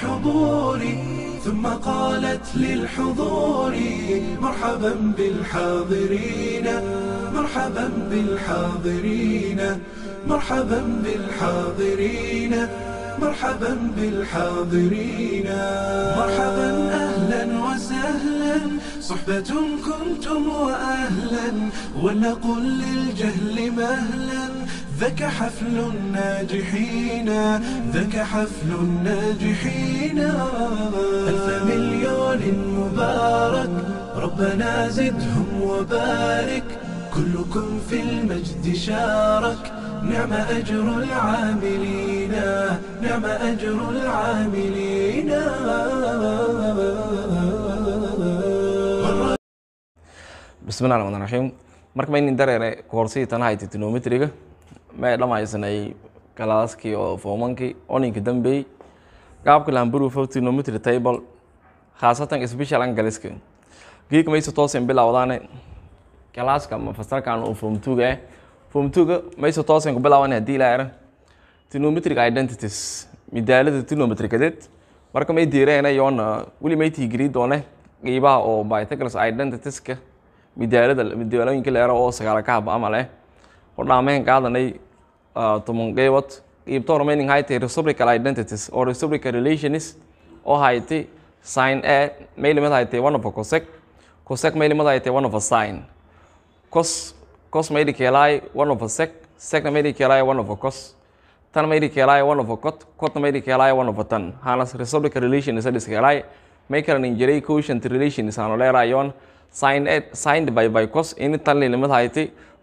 بالحضور ثم قالت للحضور مرحبا بالحاضرين مرحبا بالحاضرين مرحبا بالحاضرين مرحبا بالحاضرين مرحبا أهلا وسهلا صحبة كنتم وأهلا ولنقل للجهل مهلا ذاك حفل الناجحين ذاك حفل الناجحين ألف مليون مبارك ربنا زدهم وبارك كلكم في المجد شارك نعم أجر العاملين نعم أجر العاملين بسم الله الرحمن الرحيم مركبين ma inin تنهاية koorsihii tanaha ma dhamaysnay dhammaysnay kalaaskii oo foomankii oninka dambeeyey qaabka lamburu fortinometry table khaasatan special angaliska geek maysa toosan bilowdaane kalaaska ma fasarkan oo form two eh form two maysa toosan ku bilaawan haddii la yara trigonometric identities midaalada trigonometricadeed marka may diireena weli may tiigiri doone qiibaha oo bicycles identitieska midaalada midaalooyinka la oo sagaala ka haba amal wadhaameen qaadanay ah, toban qeybod qiibto hormeyning haytay reciprocal identities oo reciprocal relations oo haytay sign a maylimad haytay one of a cosec cosec maylimad haytay one of a sign cos cos maydi keelaay one of a sec secna maydi keelaay one of a cos tan maydi keelaay one of a cot cotna maydi keelaay one of a tan haana reciprocal relations hadis keelaay may kalanin jiray quotient relations aanu leeraayoon signed by by cos ini tan lilimad haytay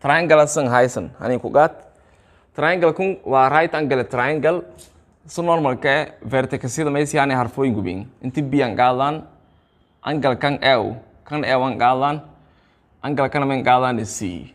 triangle san haysan hanin ku qaad triangle kun waa right angle triangle si normalka eh vertexyada harfooyin gubin inti b qaadaan angle kan ew kan ew qaadaan angle kana mayn qaadaan c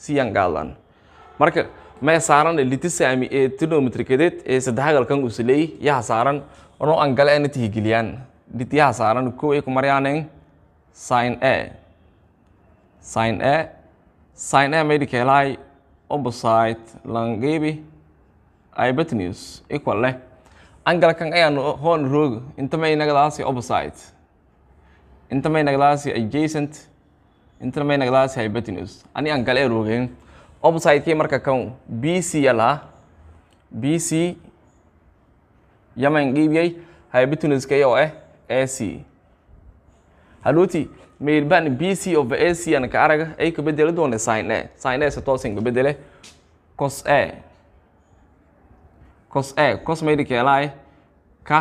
c qaadaan marka may e saaran e litisaami e ee trigonometricadeed ee saddex angalkan uu yaha saaran ono angle ana tihgeliyaan dhit yaha saaran kow ay ku maryaaneen sin a sin a Sign Medicalai Obocyte Langebi Ibetnews equal leh angalkan ayaan hoon roog intamay nagadaasi Obocyte intamay nagadaasi adjacent intamay nagadaasi Ibetnews ani angal ee roogeen Obocyte marka kan BC yala BC yaman qeybiyay Ibetnews kayo eh AC haluuti మీరు బాన్ బీసీ ఒక ఏసీ అనక అరగ ఏక బెదెల దోనే sine A sine A తోసింగ్ బెదెలే cos A cos A cos may dikeelaa ka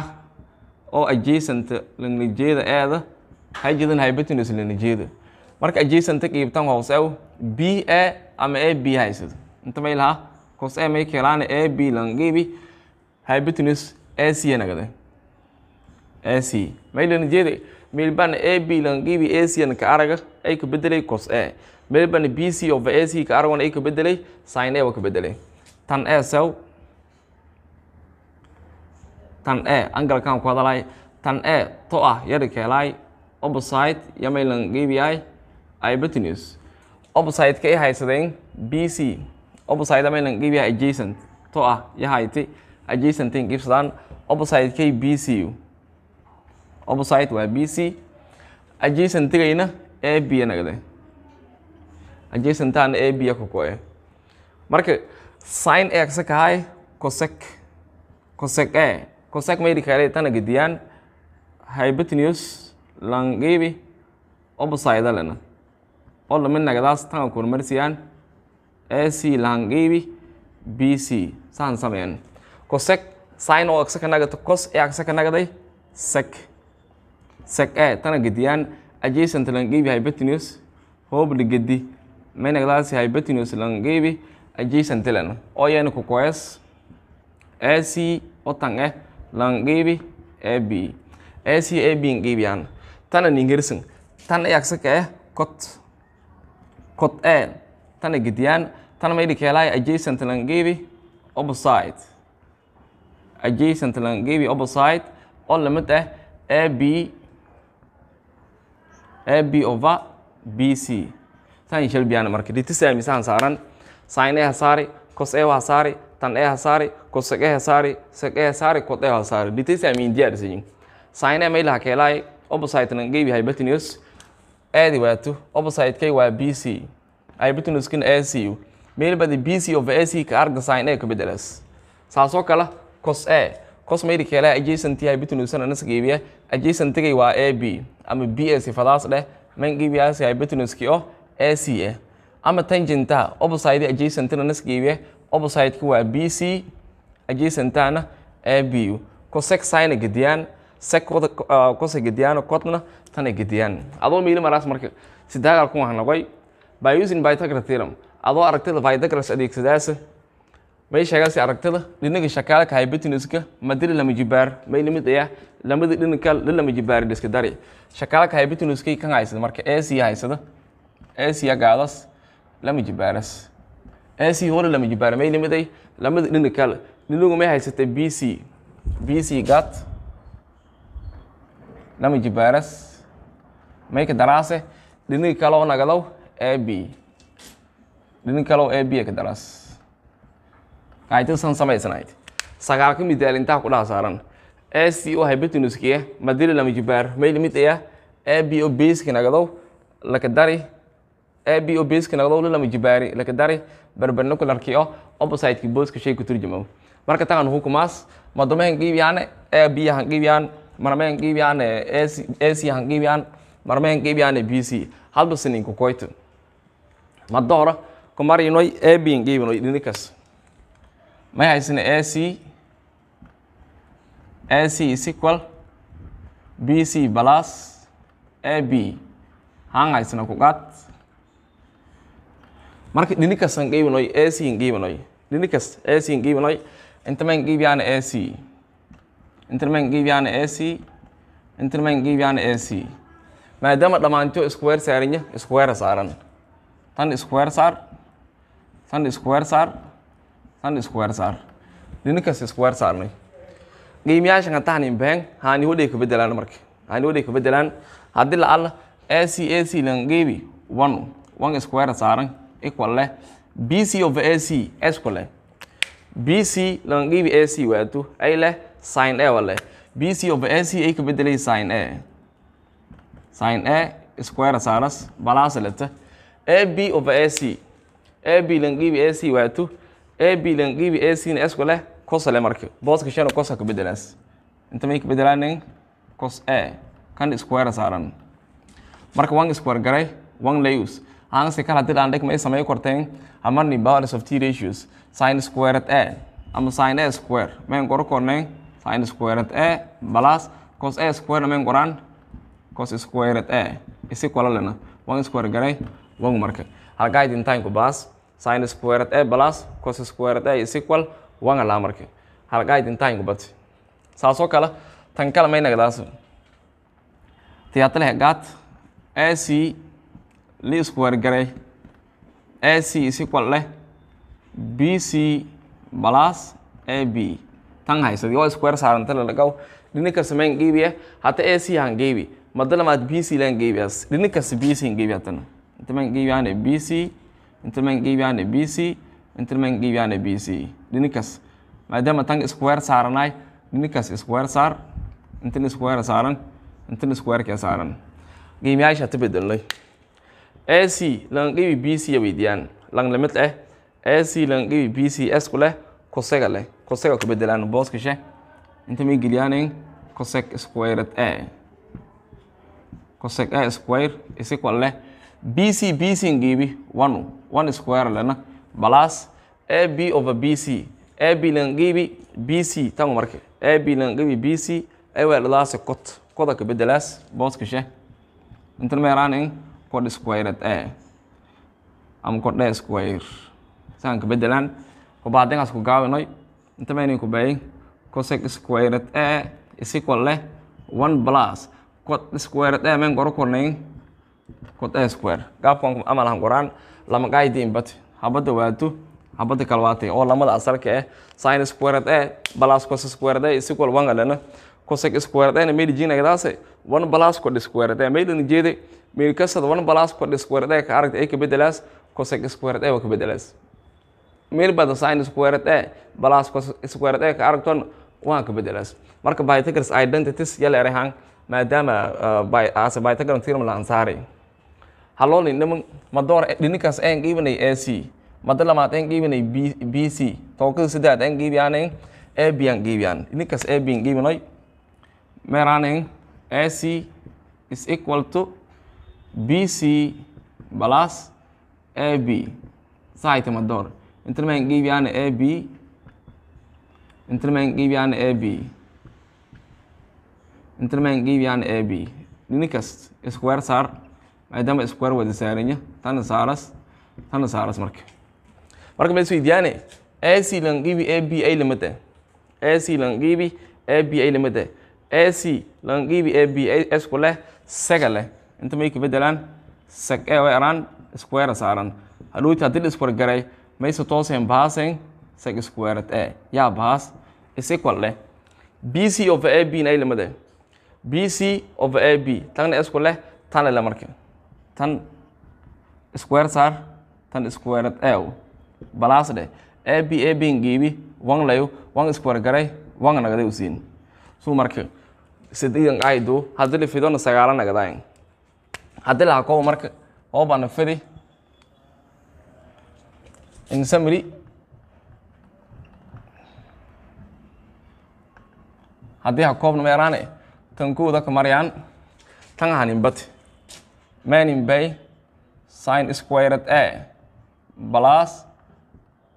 oo adjacent lanijeeda eeda hayjadan haybatinays lanijeeda marka adjacenta qiibtan hoos ew b a ama a b haysado inta may lahaa cos a may keelaana a b langibi haybatinus a c nagade a c may lanijeeda melbourne a bilangibi asian ka araga ay ka bedelay cos a eh. melbourne b c of a c ka aragon ay ka bedelay sin a waa ka bedelay tan a saw tan a angalkan ku hadalay tan a to ah yarikeelay opposite yamailangibi ay ibatinews opposite ka ay haysadeen b c opposite yamailangibi adjacent to ah yahayti adjacent in gibsadaan opposite b c u opposite waa b c adjacent a b nagde adjacentaana a b kokoe marka sin a kasekahay cosec cosec a cosec mayrikale tana gediyaan hybatinius langibi opposite lena ola mid nagadaas tanga kun marsiyaan a c langibi b c saan sameyan cosec sin o aksekanagata cos a aksekanagaday sec sage tana gediyaan adjacent langebi hypertenuse hoob ligedi meneglasi e hypertenuse langebi adjacent lan oyani kukoes ac otan e langebi ab ac ab ngebiyan tana ningersen tan yaksakae kot kot e tana gediyaan tan maydhikeelay e adjacent langebi opposite adjacent langebi opposite oo lamid ah e, ab ab over b c tan iyo shal biyana marka dhitisa misahan saaran sin e ha saari cos e ha saari tan e ha saari cos sec ha saari sec e ha saari cot e ha saari dhitisa min diyaar sin e mail ha e keelay opposite nan geybi waato opposite kay waa b c hypotenuse kan c u badi b c over e c ka arga sin e ku bedelaas saasoo kale cos e cosmeticale adjacenty hypertenusan nasgeebiya adjacentigay waa a b ama b a dheh mangebiyaas hypertenuski oo a c ah ama tangenta opposite adjacentina nasgeebiya opposite-ka waa b adjacentana a b gediyaan sec cosa codna tana gediyaan adoo miili maraas marka sidaagal ku wahnaqoy by using pythagoras theorem adoo aragtida pythagoras adeegsadaasa ma ii sheegaansi aragtida dhinaga shakaale ka hybetinska madiri lama jibaar ma ila mid ah lamadii lalama jibaari dhiska dari shakaale ka kan haysada marka ac haysada ac gaadas lama jibaaras ac hore lama jibaar ma ila mid ay dhinagu may haysatay b c gat lama jibaaras may daraase dhinaga kalow nagadaw a b dhinaga kalow a b ka daraas aytusan samaysnayd sagaal ka mid aalintaha ku dhaha saaran e c o haybatinuskiya madililamjibaar maylimidiya e b o beski nagadow lakadari e b o beski nagadow lilamajibaari lakadari barbarnakularki o opposite-ki booska shay ku turjumo marka tagan hukumaas madumahan qiibiyaan e b han qiibiyaan marmahan qiibiyaan c han qiibiyaan marmahan b c hadba sininku koyto kumarinoy e b n qiibinoy dhinikas magaciisna a c a c sequal b c plus a b hangaisna ku qaad marka dhinikasaan qeybinoy a c qeybinoy dhinikas a c qeybinoy intaman qeybyaana a c intaman qeybyaana a c intaman qeybyaana a c maadaama dhammaanto square saaranya square saaran tan square saar tan square saar han square saar ninikaas square saarnay qiimayaashan hadda han imbaang hani wadhay ka bedelaan marka hani wadhay ka bedelaan haddii la alla ac ac lan qiimi one one square saaran equal leh bc of ac equal leh bc lan qiimi ac waatu ay leh sin a wale bc of ac ay ka bedelay sin a sin a square saaras balaas leta ab of ac ab lan qiimi ac waatu a b lan qibi e, a c na s ku leh cos leh marka booska shan cos ku bedelaas inta may ku bedelaanin cos a kan square saaran marka one square garay one layus aanse kal haddii dhaan dhig may samay korteen hamarni powers of t ratios sin squared a ama sin a square mayn qoro kornayn sin squared a plus cos a square mayn qoraan cos squared a isi kolalena one square garay one marka halkaa idintaanku baas sin squared a plus cos squared a is equal waan galaa marka halqayd intaan gubati saasoo kale tan kale may nagdaas tiyaatale gaad a c li square garay a c is equal leh b c plus a b tan haysadi waa square saarantale lagaw dhinikas mayn geybiya eh. hata a c han geybi madalamaad b c lan geybias dhinikas b c geybi hatana inta mayn geybi hane eh, b c inta magiciibaana bc c inta bc b c dhinikaas maadaama tan square saaranaay dhinikaas square saar intan square saaran intan square kee saaran qiimayaasha ta bedelnay a c lagan qiibi b c lamid leh a c lagan qiibi b c s ku leh kusega leh kusega ku bedelaan boos gashe geliyaanin cosec squared a cosec a square is equal leh b c b one one square lena plus a b over b c a b lanqibi b c tamo marke a b lanqibi b c aywaa dhalaase cot coda ka bedelaas booskashe intan meeraanin cod squared a ama cod a square saan ka bedelaan kubaadingaas ku gaawinoy inta maynin ku bayin cosec squared a is equal leh one plus cod squared a mayn goro kornayn cod a square gaabkan ama lahan qoraan lamaqaaydiin bat habada waato habada kalwaatay oo lamada asalka ah eh, sin squared eh, a plus cos squared a eh, is equal 1 galana cosec squared a meel jiinagadaase 1 plus cos squared a meel jeede meel kasada 1 plus cos squared a ka aragta ay ka bedelaas cosec squared a waa ka bedelaas meel bada sin squared a plus cos squared a ka aragton waa ka bedelaas marka pythagoras identities yala erahan maadaama uh, as pythagoran theorem la ansaaray haloo lindhamon madoor eh, dhininkaas ayaan qiibanay a c mada lamaad ayaan qiibanay b b c tookada saddeaad ayaan qiibiyaanayn a b aan qiibiyaan dhininkaas a b aan qiibinoy meeraanayn a c is equal to b c plus a b sahayta madoor intana maan a b intana maan a b intana maan a b dhininkaas square saar maadaama iskuar wada saaranya tana saaras tana saaras marka marka basweydiyaane ac langibi ab ay lamada ac langibi ab ay lamada ac langibi ab isku leh saga leh inta may kabedelaan sag e eraan square saaran haluuti haddii iskuar garay mayse toosen baasen sag squared e yaa baas is equal leh bc of ab ay lamada bc of ab tagna isku leh tanale marka tan square saar tan square ew balaas dheh a b a bin giibi wan layu wan square garay wan nagadayu siin suu marka sadigan aydu hadii la fidona sagaala nagadayn haddii laha kow marka oo bana fidi in summary haddii ha koobna meeraane tan kuwda maryaan tan haninbati meaning by sin squared a plus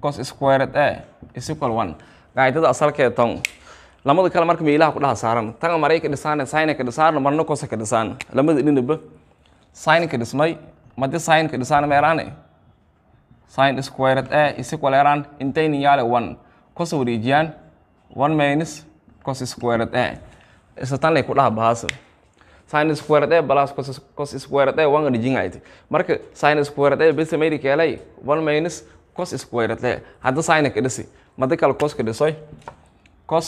cos squared a is equal one qaacidada asalkeeda tan lamada kale marka miilaha ku dhaha saaran tan maray ka dhisaan sin ka dhisaan marna cos ka dhisaan lamada dhinaba sin ka dhismay madi sin ka dhisaan meeraane eh. sin squared a is equal eraan intaynin yaale one cos wareejiyaan one minus cos squared a isatan lay ku dhaha bahaaso sin squared A plus cos cos squared A 1 গ নিজিং আইতে মারকে sin squared A বেসে মেরি কেলাই 1 minus cos squared A হাদা sin কে দিছি মাদে কাল cos কে দিছই cos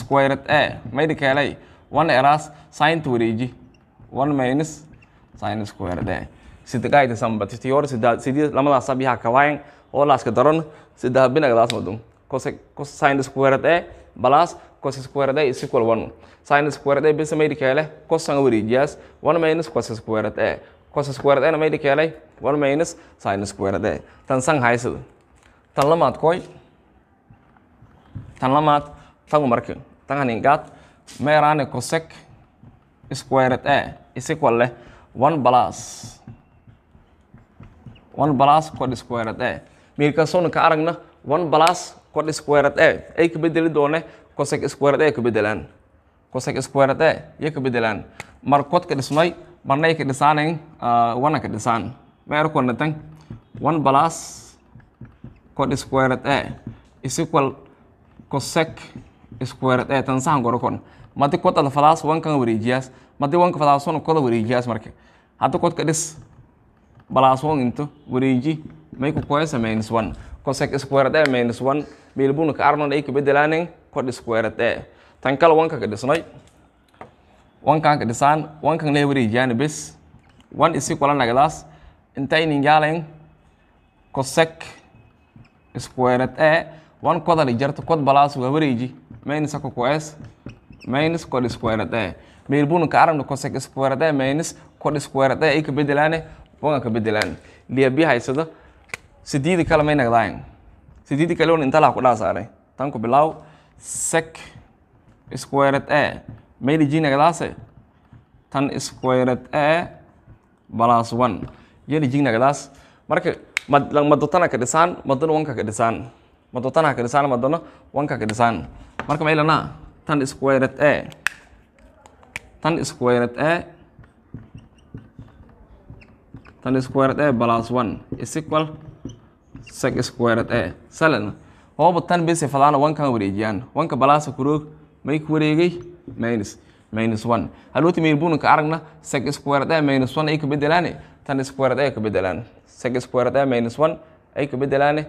squared এ মেরি কেলাই 1 এরাস sin তুরিজি 1 minus sin squared A sida sambati tiyor sidii lamada sabiha kawayn oo laaska daron sida binagdaas madum cos sin squared A plus cosesquared a is equal one sin squared a bes mayidhi kaheleh cosan wareejiyaas one minus cos a cos squared ana mayidhi kahelay one minus sin squared a tan san haysada tan lamaad koy tan lamaad tan marka tan haningaad meeraane cosec squared a is equal leh one plus one plus cod squared a miirkaasowna ka aragna one plus cod squared a ay bedeli doone cosec squared ay ka beddelaan cosec squared e yay ka beddelaan mar codka dhismay marna ay ka dhisaanayn ah, one ka dhisaan meerkonatan one plus cod squared e is equal cosec squared e tan sahan goro madi cod ala falaas one wareejiyaas madi one ka falaasona wareejiyaas marka hadda codka dhis plus one into wareeji may minus one cosec squared e minus one meelbuna ka ay ka beddelaanayn cot squared e tan kale wanka ka dhisnay wankan ka dhisaan wankan lee wareejiyaana bes wan isi kula nagdaas intaynin kosek cosec squared e wan codana jarto cod balaas waa wareeji minus ako qs minus cod squared e meelbunanka arabna cosec squared e minus cod squared e ay ka bedelaane wanka ka bedelaan liabi haysado sidiidi kale may nagdaayen sidiidi kale wan inta laha ku dhaasaaray tanku bilaw sec squared a e. may dijinagadaase eh. tan squared e a plus one yo dijinagadaas marka madotana ka dhisaan madono wanka ka dhisaan madotana ka dhisaan madono wanka ka dhisaan marka may lanaa tan squared a e. tan squared a tan squared a plus one is equal sec squared a salan hooba tan bese fadano wankan wareejiyaan wanka balaasa kuroog may ku wareegay minus minus one halootii meelbunanka aragna sag squared a minus one ay ka bedelaane tan squared ay ka bedelaan sag squared a minus one ay ka bedelaane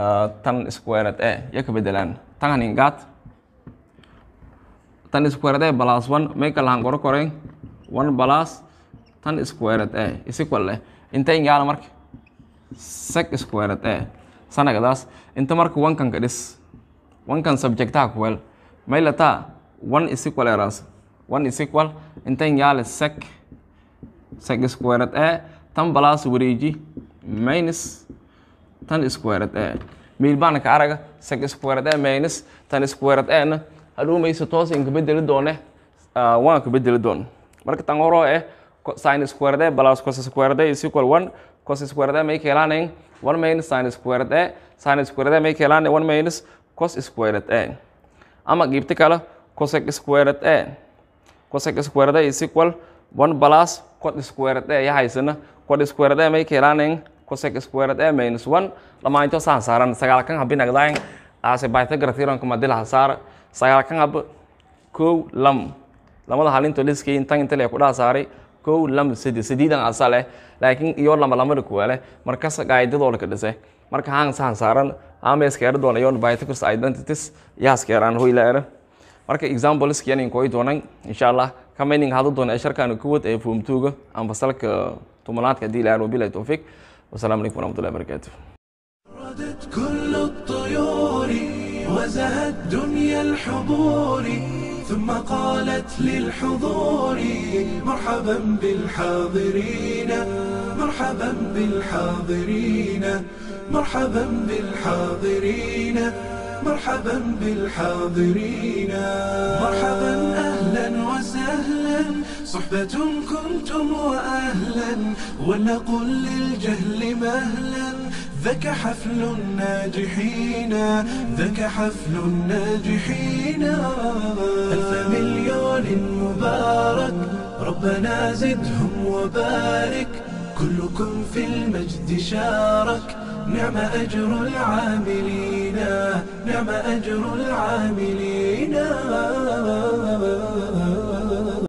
ah, tan squared a ya ka bedelaan tan tan squared a plus one may ka lahan qoro koreen one plus tan squared a is equal ingaala marka sag squared a sanagadaas inta marka wankanka dhis wankan subjectaha kuweel maylataa one isiqual eraas one isiqual intan yaale sec sec squared e tan balas wareeji minus tan squared e miilbaana ka araga sec squared e minus tan squared e na hadhow mayse toos inka bedeli doone waan ka bedeli doon marka tan horoo eh sin squared e balaas cos squared e is equal one cos squared may ka yeelanayaan one minus sin squared a sin squared may ka yeelanayaan one minus cos squared a ama qiibti kale cosec squared a cosec squared a is equal one plus cot squared a ya haysana squared a may ka cosec squared a minus one dhammaan saan saaran sagaalkan habin agdayn aase pythagoras theoremka madilaha saara sagaalkan hab kow lam lamada halinto liskii intan inta lee ku dhaha saaray kow laba sade sadiidan asa leh laakiin iyo lama lamada kuwaaleh markas gaaydadola ka dhise marka haan sahan saaran aameskeera doona yon biotechnical identities yaaskeeraan hoylaera marka exampleskianin koi doonan insha allah kamaning hadu doona sharkan kuwad ee foomtuuga aan fasalka tumulaadka dii laar wabilahi towfiiq والسلام عليكم ورحمة الله وبركاته ردت كل الطيور وزهت دنيا الحضور ثم قالت للحضور مرحبا بالحاضرين مرحبا بالحاضرين مرحبا بالحاضرين مرحبا بالحاضرين مرحبا أهلا وسهلا صحبة كنتم وأهلا ولنقل للجهل مهلا ذاك حفل الناجحين ذاك حفل الناجحين ألف مليون مبارك ربنا زدهم وبارك كلكم في المجد شارك نعم أجر العاملين نعم أجر العاملين